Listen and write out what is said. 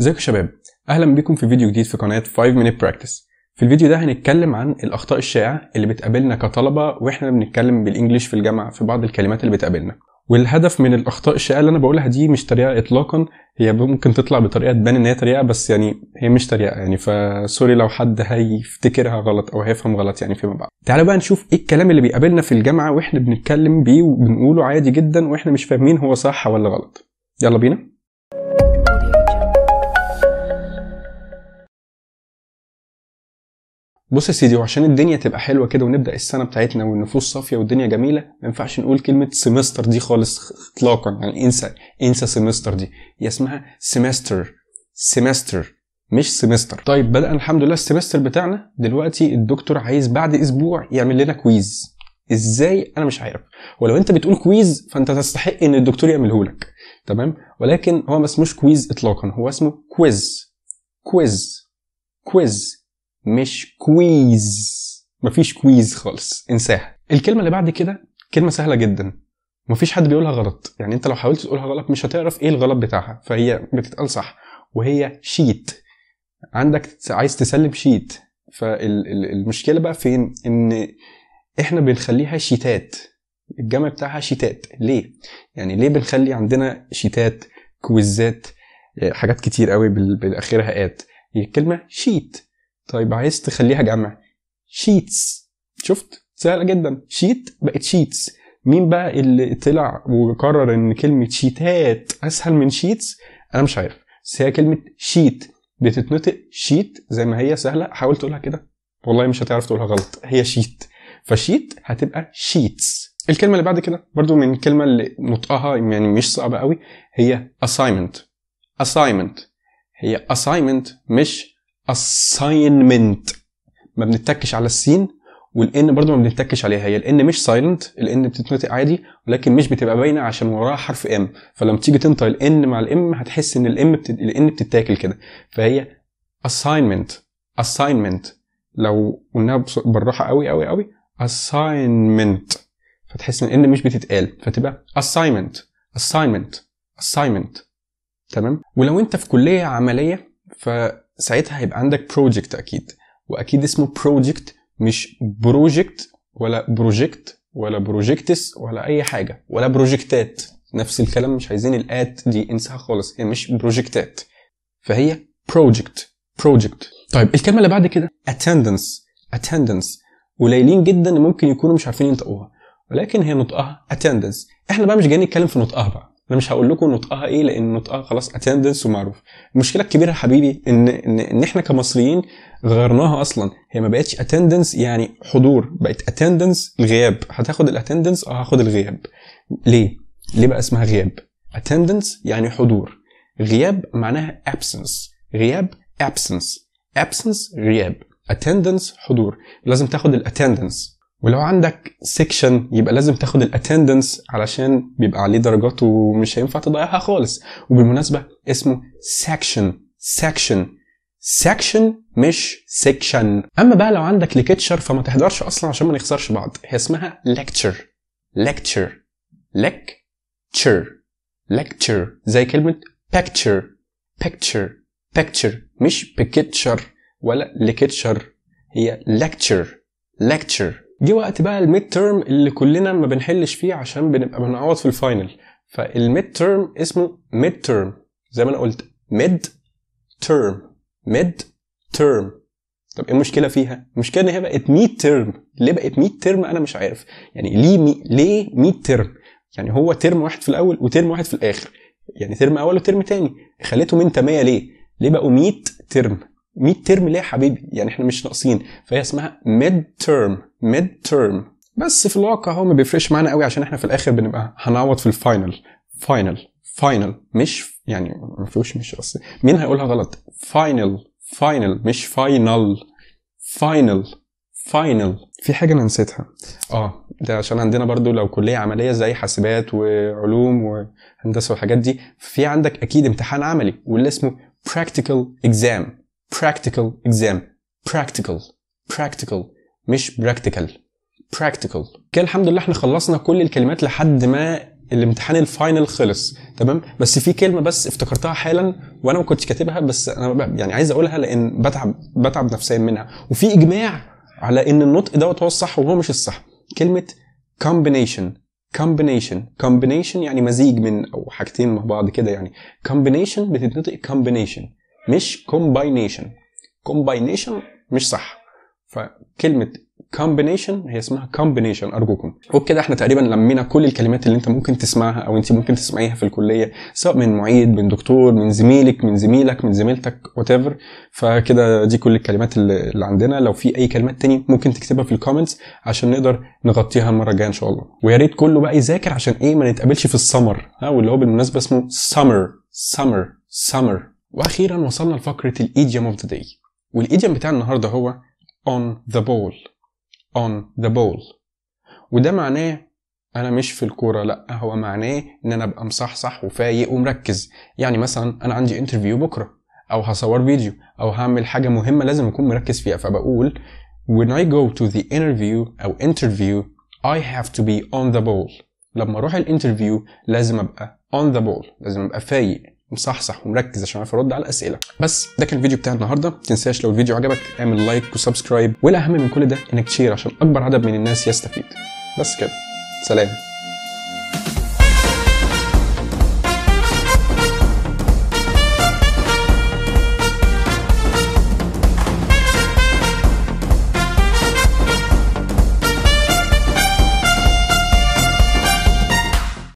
ازيكم يا شباب اهلا بكم في فيديو جديد في قناه 5 minute practice في الفيديو ده هنتكلم عن الاخطاء الشائعه اللي بتقابلنا كطلبه واحنا بنتكلم بالانجليش في الجامعه في بعض الكلمات اللي بتقابلنا والهدف من الاخطاء الشائعه اللي انا بقولها دي مش طريقه اطلاقا هي ممكن تطلع بطريقه تبان ان هي طريقه بس يعني هي مش طريقه يعني فسوري لو حد هيفتكرها غلط او هيفهم غلط يعني فيما بعد تعالوا بقى نشوف ايه الكلام اللي بيقابلنا في الجامعه واحنا بنتكلم بيه وبنقوله عادي جدا واحنا مش فاهمين هو صح ولا غلط يلا بينا بص يا سيدي وعشان الدنيا تبقى حلوه كده ونبدا السنه بتاعتنا والنفوس صافيه والدنيا جميله ما ينفعش نقول كلمه سيمستر دي خالص اطلاقا يعني انسى انسى سيمستر دي هي اسمها سيمستر سيمستر مش سيمستر طيب بدأ الحمد لله السيمستر بتاعنا دلوقتي الدكتور عايز بعد اسبوع يعمل لنا كويز ازاي انا مش عارف ولو انت بتقول كويز فانت تستحق ان الدكتور يعمله لك تمام ولكن هو ما اسموش كويز اطلاقا هو اسمه كويز كويز كويز مش كويز مفيش كويز خالص انساها الكلمه اللي بعد كده كلمه سهله جدا مفيش حد بيقولها غلط يعني انت لو حاولت تقولها غلط مش هتعرف ايه الغلط بتاعها فهي بتتقال صح وهي شيت عندك عايز تسلم شيت فالمشكله بقى فين ان احنا بنخليها شيتات الجمع بتاعها شيتات ليه يعني ليه بنخلي عندنا شيتات آه، كويزات حاجات كتير قوي بالاخرها ات هي الكلمه شيت طيب عايز تخليها جمع شيتس شفت سهلة جدا شيت بقت شيتس مين بقى اللي طلع وقرر ان كلمة شيتات اسهل من شيتس انا مش عارف بس هي كلمة شيت بتتنطق شيت زي ما هي سهلة حاول تقولها كده والله مش هتعرف تقولها غلط هي شيت فشيت هتبقى شيتس الكلمة اللي بعد كده برضو من الكلمة اللي نطقها يعني مش صعبة قوي هي assignment assignment هي assignment مش assignment ما بنتكش على السين والان برضو ما بنتكش عليها هي الان مش سايلنت الان بتتنطق عادي ولكن مش بتبقى باينه عشان وراها حرف ام فلما تيجي تنطق الان مع الام هتحس ان الام بتد... الان بتتاكل كده فهي assignment assignment لو قلناها بالراحه قوي قوي قوي assignment فتحس ان الان مش بتتقال فتبقى assignment assignment assignment تمام ولو انت في كليه عمليه فساعتها هيبقى عندك بروجكت اكيد واكيد اسمه بروجكت مش بروجكت ولا بروجكت ولا بروجكتس ولا اي حاجه ولا بروجكتات نفس الكلام مش عايزين الات دي انساها خالص هي مش بروجكتات فهي بروجكت بروجكت طيب الكلمه اللي بعد كده اتندنس اتندنس قليلين جدا ممكن يكونوا مش عارفين ينطقوها ولكن هي نطقها اتندنس احنا بقى مش جايين نتكلم في نطقها بقى انا مش هقول لكم نطقها ايه لان نطقها خلاص اتندنس ومعروف المشكله الكبيره يا حبيبي ان ان, إن احنا كمصريين غيرناها اصلا هي ما بقتش اتندنس يعني حضور بقت اتندنس الغياب هتاخد الاتندنس او آه، هاخد الغياب ليه ليه بقى اسمها غياب اتندنس يعني حضور غياب معناها absence غياب absence absence غياب attendance حضور لازم تاخد الاتندنس ولو عندك سيكشن يبقى لازم تاخد الاتندنس علشان بيبقى عليه درجات ومش هينفع تضيعها خالص وبالمناسبه اسمه سيكشن سيكشن سيكشن مش سيكشن اما بقى لو عندك ليكتشر فما تحضرش اصلا عشان ما نخسرش بعض هي اسمها ليكتشر ليكتشر ليكتشر ليكتشر زي كلمه بيكتشر بيكتشر بيكتشر مش بيكتشر ولا ليكتشر هي ليكتشر ليكتشر جه وقت بقى الميد تيرم اللي كلنا ما بنحلش فيه عشان بنبقى بنعوض في الفاينل فالميد تيرم اسمه ميد تيرم زي ما انا قلت ميد تيرم ميد تيرم طب ايه المشكله فيها المشكله ان هي بقت ميد تيرم ليه بقت ميد تيرم انا مش عارف يعني ليه مي... ليه ميد تيرم يعني هو ترم واحد في الاول وترم واحد في الاخر يعني ترم اول وترم تاني خليته من تمية ليه ليه بقوا 100 ترم ميد ترم ليه يا حبيبي يعني احنا مش ناقصين فهي اسمها ميد ترم ميد ترم بس في الواقع هو ما بيفرقش معانا قوي عشان احنا في الاخر بنبقى هنعوض في الفاينل فاينل فاينل مش يعني ما فيهوش مش اصلي مين هيقولها غلط فاينل فاينل مش فاينل فاينل فاينل في حاجه انا نسيتها اه ده عشان عندنا برضو لو كليه عمليه زي حاسبات وعلوم وهندسه والحاجات دي في عندك اكيد امتحان عملي واللي اسمه practical exam practical exam practical practical مش practical practical كده الحمد لله احنا خلصنا كل الكلمات لحد ما الامتحان الفاينل خلص تمام بس في كلمه بس افتكرتها حالا وانا ما كنتش كاتبها بس انا يعني عايز اقولها لان بتعب بتعب نفسيا منها وفي اجماع على ان النطق دوت هو الصح وهو مش الصح كلمه combination combination combination يعني مزيج من او حاجتين مع بعض كده يعني combination بتتنطق combination مش كومباينيشن كومباينيشن مش صح فكلمه كومبينيشن هي اسمها كومبينيشن ارجوكم وبكده احنا تقريبا لمينا كل الكلمات اللي انت ممكن تسمعها او انت ممكن تسمعيها في الكليه سواء من معيد من دكتور من زميلك من زميلك من زميلتك وات فكده دي كل الكلمات اللي عندنا لو في اي كلمات تاني ممكن تكتبها في الكومنتس عشان نقدر نغطيها المره الجايه ان شاء الله ويا ريت كله بقى يذاكر عشان ايه ما نتقابلش في السمر ها واللي هو بالمناسبه اسمه سمر سمر سمر واخيرا وصلنا لفقره الايديوم اوف ذا داي والايديوم بتاع النهارده هو on the ball on the ball وده معناه انا مش في الكوره لا هو معناه ان انا ابقى مصحصح وفايق ومركز يعني مثلا انا عندي انترفيو بكره او هصور فيديو او هعمل حاجه مهمه لازم اكون مركز فيها فبقول when I go to the interview او interview I have to be on the ball لما اروح الانترفيو لازم ابقى on the ball لازم ابقى فايق مصحصح ومركز عشان اعرف ارد على الاسئله بس ده كان الفيديو بتاع النهارده ما تنساش لو الفيديو عجبك اعمل لايك وسبسكرايب والاهم من كل ده انك تشير عشان اكبر عدد من الناس يستفيد بس كده سلام